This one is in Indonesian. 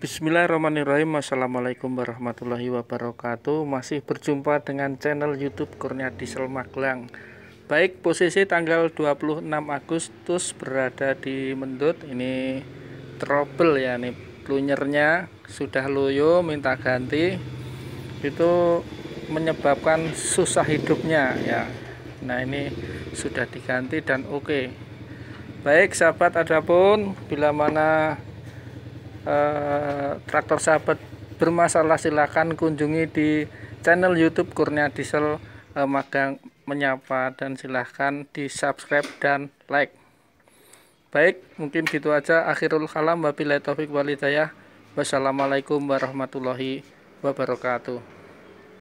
Bismillahirrahmanirrahim Assalamualaikum warahmatullahi wabarakatuh Masih berjumpa dengan channel youtube Kurnia Diesel Magelang. Baik posisi tanggal 26 Agustus berada di Mendut Ini trouble ya nih Plunyernya sudah loyo minta ganti Itu menyebabkan susah hidupnya ya Nah ini sudah diganti dan oke okay. Baik sahabat adapun bila mana Eh, traktor sahabat bermasalah silahkan kunjungi di channel YouTube Kurnia Diesel eh, Magang Menyapa dan silahkan di subscribe dan like. Baik, mungkin gitu aja. Akhirul kalam, wabillahi taufik walidayah. Wassalamualaikum warahmatullahi wabarakatuh.